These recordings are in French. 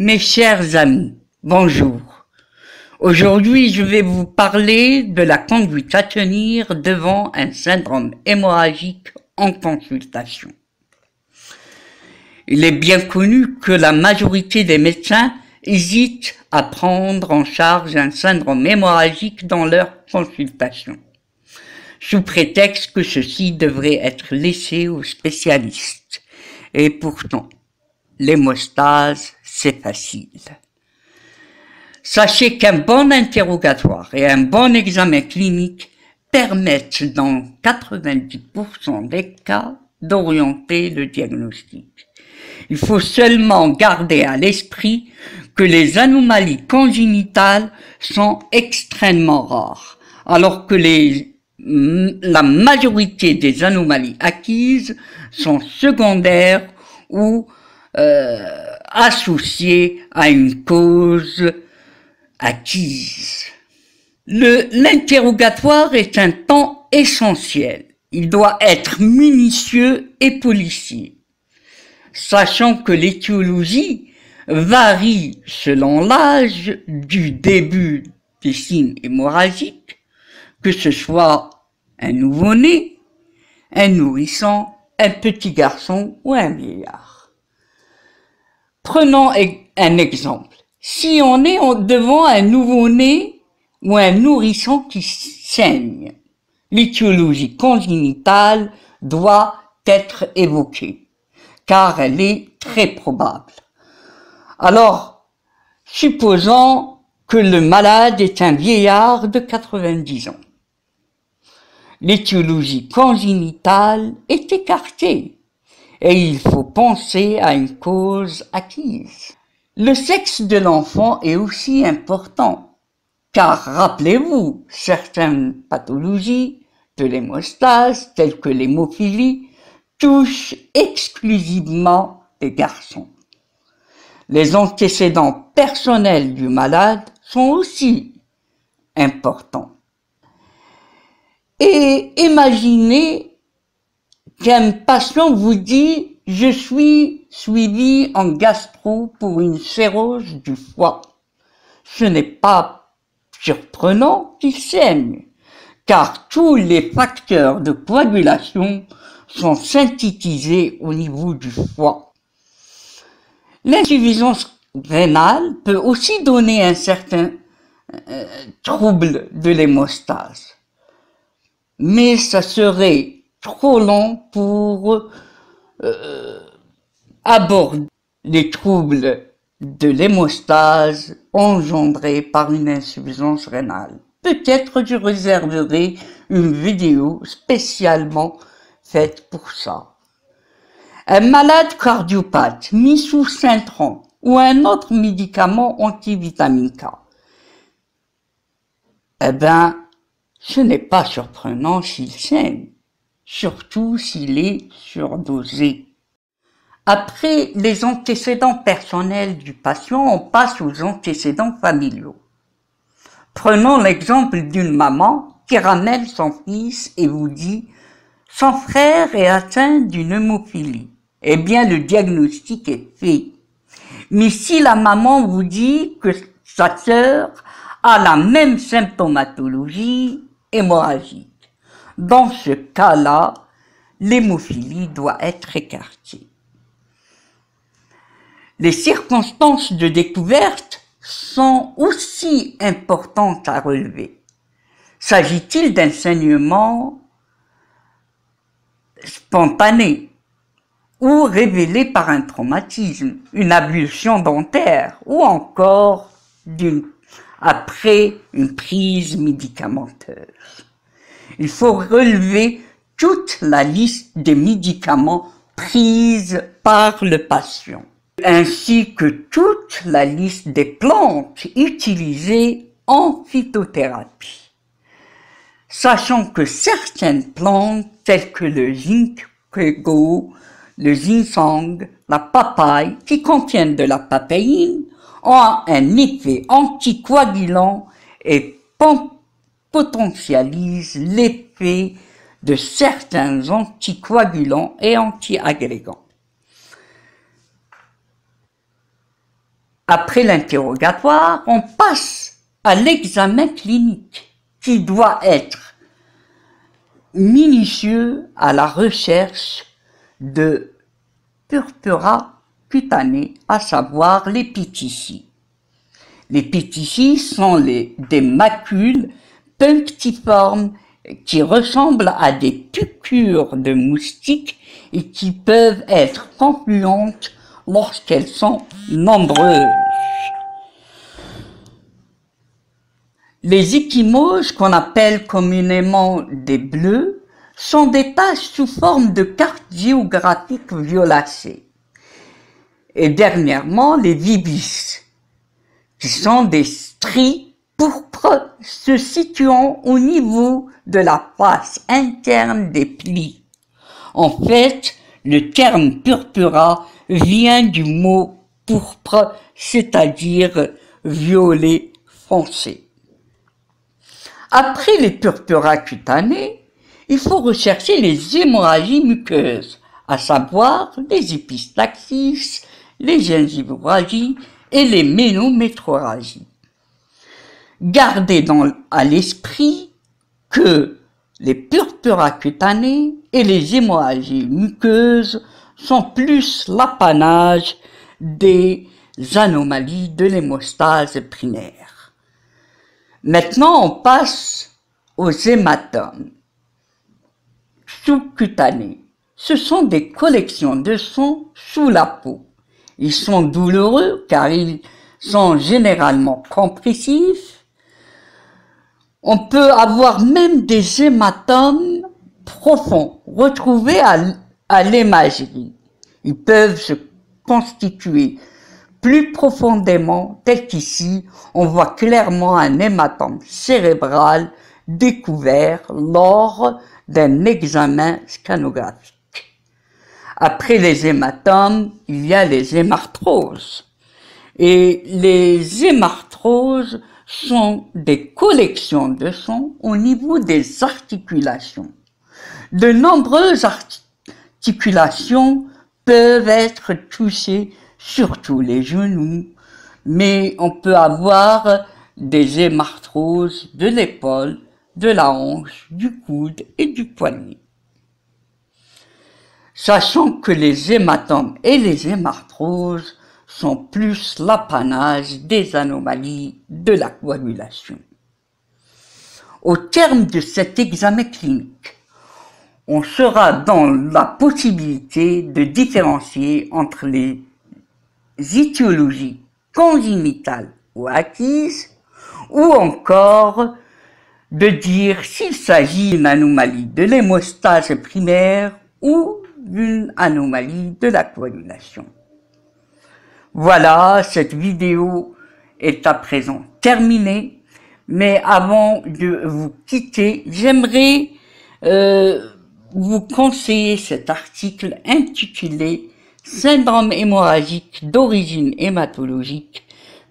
Mes chers amis, bonjour. Aujourd'hui, je vais vous parler de la conduite à tenir devant un syndrome hémorragique en consultation. Il est bien connu que la majorité des médecins hésitent à prendre en charge un syndrome hémorragique dans leur consultation, sous prétexte que ceci devrait être laissé aux spécialistes. Et pourtant, l'hémostase c'est facile. Sachez qu'un bon interrogatoire et un bon examen clinique permettent dans 90% des cas d'orienter le diagnostic. Il faut seulement garder à l'esprit que les anomalies congénitales sont extrêmement rares, alors que les, mm, la majorité des anomalies acquises sont secondaires ou euh, associé à une cause acquise. L'interrogatoire est un temps essentiel. Il doit être minutieux et policier, sachant que l'étiologie varie selon l'âge du début des signes hémorragiques, que ce soit un nouveau-né, un nourrisson, un petit garçon ou un vieillard. Prenons e-, un exemple. Si on est devant un nouveau-né ou un nourrisson qui saigne, l'étiologie congénitale doit être évoquée, car elle est très probable. Alors, supposons que le malade est un vieillard de 90 ans. L'étiologie congénitale est écartée et il faut penser à une cause acquise. Le sexe de l'enfant est aussi important, car rappelez-vous, certaines pathologies de l'hémostase, telles que l'hémophilie, touchent exclusivement les garçons. Les antécédents personnels du malade sont aussi importants. Et imaginez qu'un patient vous dit je suis suivi en gastro pour une cirrhose du foie. Ce n'est pas surprenant qu'il saigne, car tous les facteurs de coagulation sont synthétisés au niveau du foie. L'insuffisance rénale peut aussi donner un certain euh, trouble de l'hémostase. Mais ça serait trop long pour euh, aborder les troubles de l'hémostase engendrés par une insuffisance rénale. Peut-être je réserverai une vidéo spécialement faite pour ça. Un malade cardiopathe mis sous Cintron ou un autre médicament antivitamine K. Eh ben, ce n'est pas surprenant s'il saigne surtout s'il est surdosé. Après les antécédents personnels du patient, on passe aux antécédents familiaux. Prenons l'exemple d'une maman qui ramène son fils et vous dit Son frère est atteint d'une hémophilie. Eh bien, le diagnostic est fait. Mais si la maman vous dit que sa sœur a la même symptomatologie, hémorragie, dans ce cas-là, l'hémophilie doit être écartée. Les circonstances de découverte sont aussi importantes à relever. S'agit-il d'un saignement spontané ou révélé par un traumatisme, une ablution dentaire ou encore après une prise médicamenteuse il faut relever toute la liste des médicaments prises par le patient, ainsi que toute la liste des plantes utilisées en phytothérapie. Sachant que certaines plantes, telles que le zinc le ginseng, la papaye, qui contiennent de la papéine, ont un effet anticoagulant et potentialise l'effet de certains anticoagulants et antiagrégants. Après l'interrogatoire, on passe à l'examen clinique qui doit être minutieux à la recherche de purpura cutanée, à savoir les piticis. Les sont les, des macules punctiformes qui ressemblent à des pucures de moustiques et qui peuvent être confluentes lorsqu'elles sont nombreuses. Les échymoses, qu'on appelle communément des bleus, sont des taches sous forme de cartes géographiques violacées. Et dernièrement, les vibis, qui sont des stries pourpre se situant au niveau de la face interne des plis. En fait, le terme purpura vient du mot pourpre, c'est-à-dire violet foncé. Après les purpuras cutanées, il faut rechercher les hémorragies muqueuses, à savoir les épistaxis, les gingivorragies et les ménométroragies. Gardez dans à l'esprit que les purpuras cutanées et les hémorragies muqueuses sont plus l'apanage des anomalies de l'hémostase primaire. Maintenant, on passe aux hématomes sous-cutanés. Ce sont des collections de sang sous la peau. Ils sont douloureux car ils sont généralement compressifs on peut avoir même des hématomes profonds retrouvés à, l'imagerie. Ils peuvent se constituer plus profondément, tel qu'ici, on voit clairement un hématome cérébral découvert lors d'un examen scanographique. Après les hématomes, il y a les hémarthroses. Et les hémarthroses sont des collections de sons au niveau des articulations. De nombreuses articulations peuvent être touchées, surtout les genoux, mais on peut avoir des hémarthroses de l'épaule, de la hanche, du coude et du poignet. Sachant que les hématomes et les hémarthroses sont plus l'apanage des anomalies de la coagulation. Au terme de cet examen clinique, on sera dans la possibilité de différencier entre les étiologies congénitales ou acquises ou encore de dire s'il s'agit d'une anomalie de l'hémostase primaire ou d'une anomalie de la coagulation. Voilà, cette vidéo est à présent terminée. Mais avant de vous quitter, j'aimerais euh, vous conseiller cet article intitulé Syndrome hémorragique d'origine hématologique,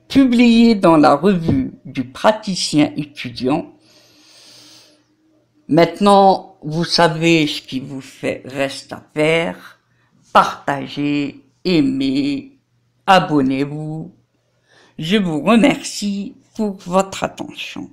publié dans la revue du praticien étudiant. Maintenant, vous savez ce qui vous fait, reste à faire. Partagez, aimez, abonnez-vous. Je vous remercie pour votre attention.